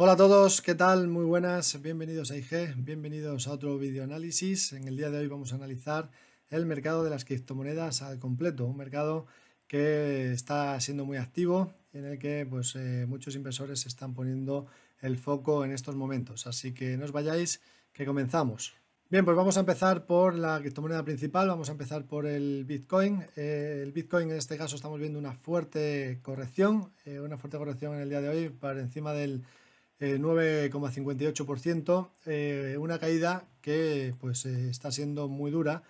Hola a todos, ¿qué tal? Muy buenas, bienvenidos a IG, bienvenidos a otro análisis. En el día de hoy vamos a analizar el mercado de las criptomonedas al completo, un mercado que está siendo muy activo, en el que pues, eh, muchos inversores se están poniendo el foco en estos momentos. Así que no os vayáis, que comenzamos. Bien, pues vamos a empezar por la criptomoneda principal, vamos a empezar por el Bitcoin. Eh, el Bitcoin en este caso estamos viendo una fuerte corrección, eh, una fuerte corrección en el día de hoy para encima del 9,58%, eh, eh, una caída que pues eh, está siendo muy dura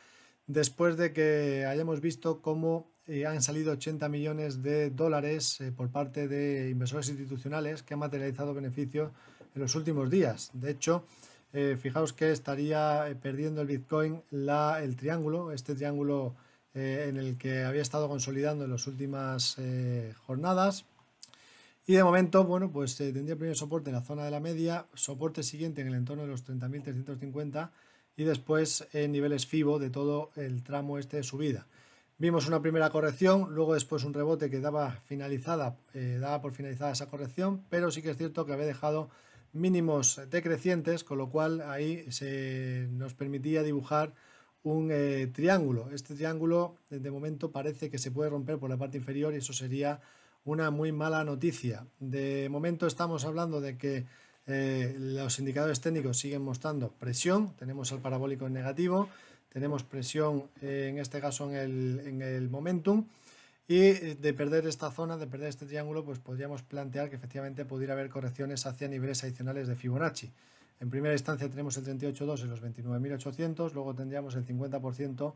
después de que hayamos visto cómo han salido 80 millones de dólares por parte de inversores institucionales que han materializado beneficio en los últimos días. De hecho, fijaos que estaría perdiendo el Bitcoin la, el triángulo, este triángulo en el que había estado consolidando en las últimas jornadas, y de momento, bueno, pues eh, tendría el primer soporte en la zona de la media, soporte siguiente en el entorno de los 30.350 y después en niveles FIBO de todo el tramo este de subida. Vimos una primera corrección, luego después un rebote que daba finalizada, eh, daba por finalizada esa corrección, pero sí que es cierto que había dejado mínimos decrecientes, con lo cual ahí se nos permitía dibujar un eh, triángulo. Este triángulo de momento parece que se puede romper por la parte inferior y eso sería una muy mala noticia. De momento estamos hablando de que eh, los indicadores técnicos siguen mostrando presión, tenemos el parabólico en negativo, tenemos presión eh, en este caso en el, en el momentum y eh, de perder esta zona, de perder este triángulo, pues podríamos plantear que efectivamente pudiera haber correcciones hacia niveles adicionales de Fibonacci. En primera instancia tenemos el 38.2 en los 29.800, luego tendríamos el 50%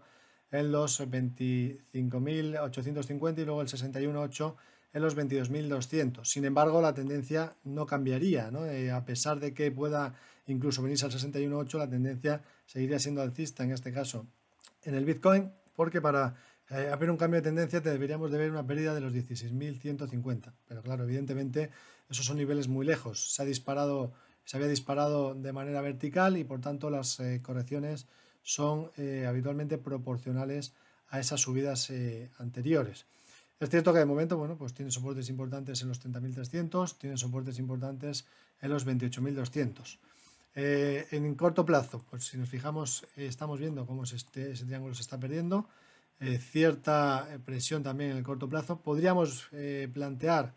en los 25.850 y luego el 61.8 en los 22.200. Sin embargo, la tendencia no cambiaría, eh, a pesar de que pueda incluso venirse al 61.8, la tendencia seguiría siendo alcista en este caso en el Bitcoin, porque para eh, haber un cambio de tendencia te deberíamos de ver una pérdida de los 16.150. Pero claro, evidentemente esos son niveles muy lejos. Se ha disparado, se había disparado de manera vertical y por tanto las eh, correcciones son habitualmente proporcionales a esas subidas anteriores. Es cierto que de momento, bueno, pues tiene soportes importantes en los 30.300, tiene soportes importantes en los 28.200. Eh, en corto plazo, pues si nos fijamos, eh, estamos viendo cómo este, ese triángulo se está perdiendo. Eh, cierta presión también en el corto plazo. Podríamos plantear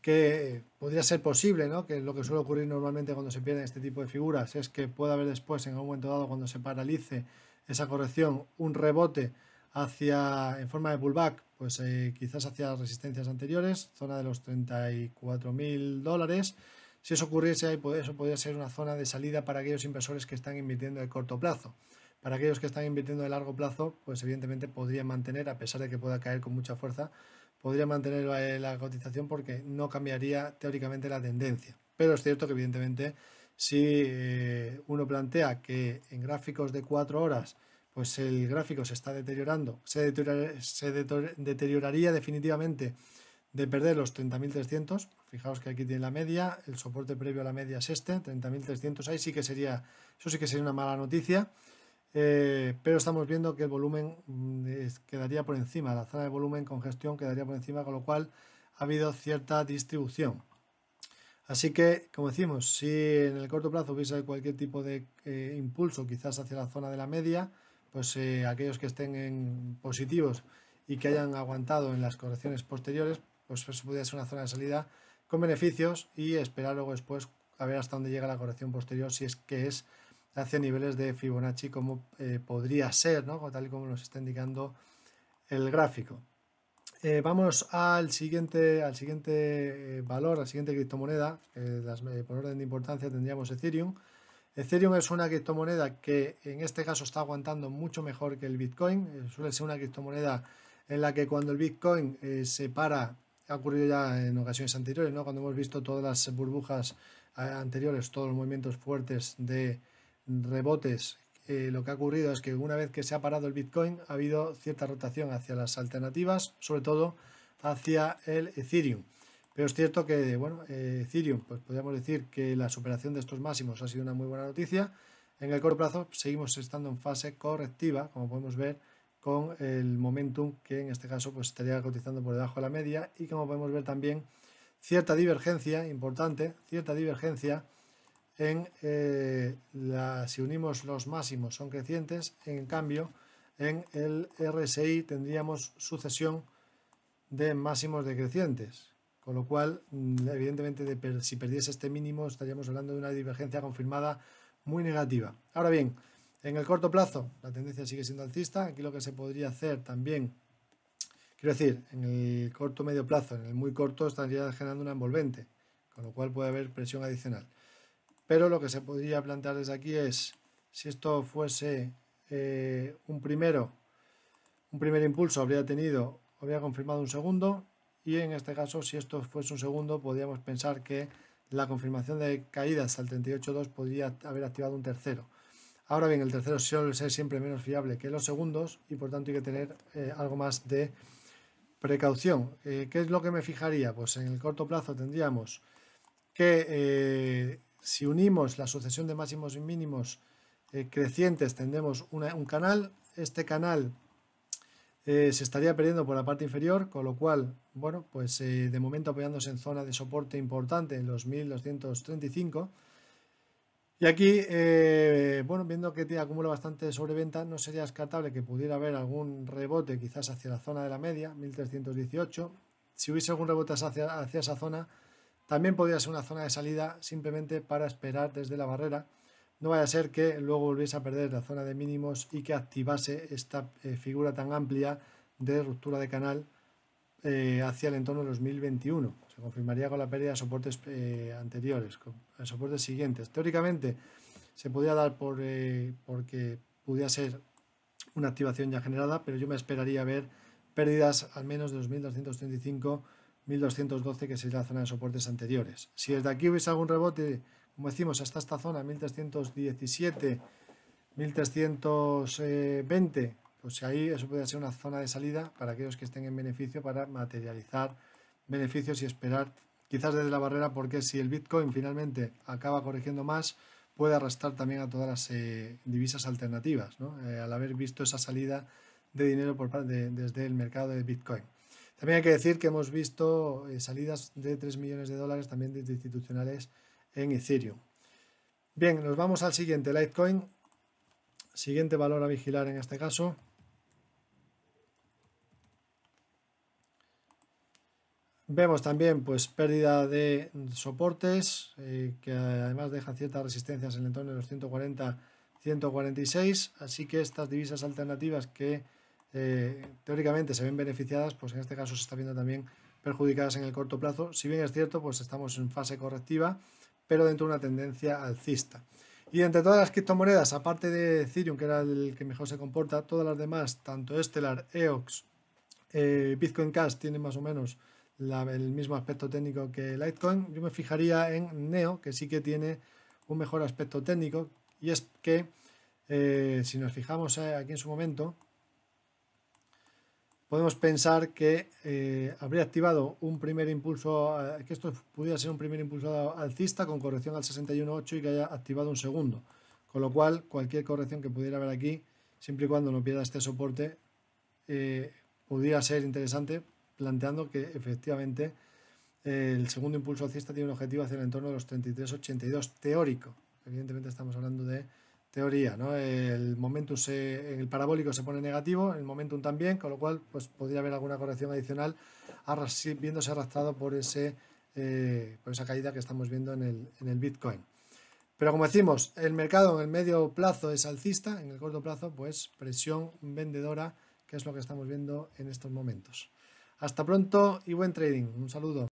que podría ser posible, ¿no? que lo que suele ocurrir normalmente cuando se pierden este tipo de figuras es que pueda haber después, en algún momento dado, cuando se paralice esa corrección, un rebote hacia, en forma de pullback, pues eh, quizás hacia resistencias anteriores, zona de los 34.000 mil dólares. Si eso ocurriese, pues, eso podría ser una zona de salida para aquellos inversores que están invirtiendo de corto plazo. Para aquellos que están invirtiendo de largo plazo, pues evidentemente podría mantener, a pesar de que pueda caer con mucha fuerza, podría mantener la eh, cotización porque no cambiaría teóricamente la tendencia. Pero es cierto que evidentemente si eh, uno plantea que en gráficos de cuatro horas pues el gráfico se está deteriorando, se, deterioraría definitivamente de perder los 30.300. Fijaos que aquí tiene la media, el soporte previo a la media es este, 30.300. Ahí sí que sería, eso sí que sería una mala noticia. Eh, pero estamos viendo que el volumen mm, quedaría por encima, la zona de volumen con gestión quedaría por encima, con lo cual ha habido cierta distribución. Así que, como decimos, si en el corto plazo hubiese cualquier tipo de eh, impulso, quizás hacia la zona de la media, pues eh, aquellos que estén en positivos y que hayan aguantado en las correcciones posteriores, pues eso podría ser una zona de salida con beneficios y esperar luego después a ver hasta dónde llega la corrección posterior, si es que es hacia niveles de Fibonacci como eh, podría ser, ¿no? tal y como nos está indicando el gráfico. Eh, vamos al siguiente, al siguiente valor, al siguiente criptomoneda, por orden de importancia tendríamos Ethereum, Ethereum es una criptomoneda que en este caso está aguantando mucho mejor que el Bitcoin. Eh, suele ser una criptomoneda en la que cuando el Bitcoin eh, se para, ha ocurrido ya en ocasiones anteriores, ¿no? cuando hemos visto todas las burbujas eh, anteriores, todos los movimientos fuertes de rebotes, lo que ha ocurrido es que una vez que se ha parado el Bitcoin ha habido cierta rotación hacia las alternativas, sobre todo hacia el Ethereum. Pero es cierto que, bueno, eh, Ethereum, pues podríamos decir que la superación de estos máximos ha sido una muy buena noticia. En el corto plazo seguimos estando en fase correctiva, como podemos ver, con el momentum que en este caso pues estaría cotizando por debajo de la media y como podemos ver también cierta divergencia importante, cierta divergencia en eh, la, si unimos los máximos son crecientes, en cambio en el RSI tendríamos sucesión de máximos decrecientes. Con lo cual, mm, evidentemente, si perdiese este mínimo, estaríamos hablando de una divergencia confirmada muy negativa. Ahora bien, en el corto plazo, la tendencia sigue siendo alcista. Aquí lo que se podría hacer también, quiero decir, en el corto medio plazo, en el muy corto, estaría generando una envolvente, con lo cual puede haber presión adicional. Pero lo que se podría plantear desde aquí es, si esto fuese eh, un primero, un primer impulso habría tenido, habría confirmado un segundo, y en este caso si esto fuese un segundo podríamos pensar que la confirmación de caídas al 38.2 podría haber activado un tercero. Ahora bien, el tercero suele ser siempre menos fiable que los segundos y por tanto hay que tener eh, algo más de precaución. Eh, ¿Qué es lo que me fijaría? Pues en el corto plazo tendríamos que eh, si unimos la sucesión de máximos y mínimos crecientes tendremos un canal, este canal eh, se estaría perdiendo por la parte inferior, con lo cual, bueno, pues eh, de momento apoyándose en zona de soporte importante, en los 1235. Y aquí, eh, bueno, viendo que te acumula bastante sobreventa, no sería descartable que pudiera haber algún rebote quizás hacia la zona de la media, 1318. Si hubiese algún rebote hacia, hacia esa zona, también podría ser una zona de salida simplemente para esperar desde la barrera no vaya a ser que luego volviese a perder la zona de mínimos y que activase esta eh, figura tan amplia de ruptura de canal eh, hacia el entorno de 2021. Se confirmaría con la pérdida de soportes eh, anteriores, con soportes siguientes. Teóricamente se podría dar por, porque pudiera ser una activación ya generada, pero yo me esperaría ver pérdidas al menos de 2.235, 1.212, que sería la zona de soportes anteriores. Si desde aquí hubiese algún rebote como decimos, hasta esta zona 1317, 1320, pues ahí eso puede ser una zona de salida para aquellos que estén en beneficio para materializar beneficios y esperar quizás desde la barrera porque si el Bitcoin finalmente acaba corrigiendo más puede arrastrar también a todas las eh, divisas alternativas eh, al haber visto esa salida de dinero por parte desde el mercado de Bitcoin. También hay que decir que hemos visto eh, salidas de 3 millones de dólares también desde institucionales en Ethereum. Bien, nos vamos al siguiente, Litecoin. Siguiente valor a vigilar en este caso. Vemos también pues pérdida de soportes eh, que además dejan ciertas resistencias en el entorno de los 140 146, así que estas divisas alternativas que eh, teóricamente se ven beneficiadas, pues en este caso se está viendo también perjudicadas en el corto plazo. Si bien es cierto, pues estamos en fase correctiva pero dentro de una tendencia alcista. Y entre todas las criptomonedas, aparte de Ethereum, que era el que mejor se comporta, todas las demás, tanto Stellar, EOX, eh, Bitcoin Cash, tienen más o menos el mismo aspecto técnico que Litecoin. Yo me fijaría en Neo, que sí que tiene un mejor aspecto técnico, y es que, eh, si nos fijamos eh, aquí en su momento, podemos pensar que eh, habría activado un primer impulso, eh, que esto pudiera ser un primer impulso alcista con corrección al 61.8 y que haya activado un segundo. Con lo cual, cualquier corrección que pudiera haber aquí, siempre y cuando no pierda este soporte, eh, pudiera ser interesante, planteando que efectivamente el segundo impulso alcista tiene un objetivo hacia el entorno de los 33.82 teórico. Evidentemente estamos hablando de teoría, ¿no? El momentum se, el parabólico se pone negativo, el momentum también, con lo cual pues podría haber alguna corrección adicional viéndose arrastrado por, ese, eh, por esa caída que estamos viendo en el, en el Bitcoin. Pero como decimos, el mercado en el medio plazo es alcista, en el corto plazo pues presión vendedora, que es lo que estamos viendo en estos momentos. Hasta pronto y buen trading. Un saludo.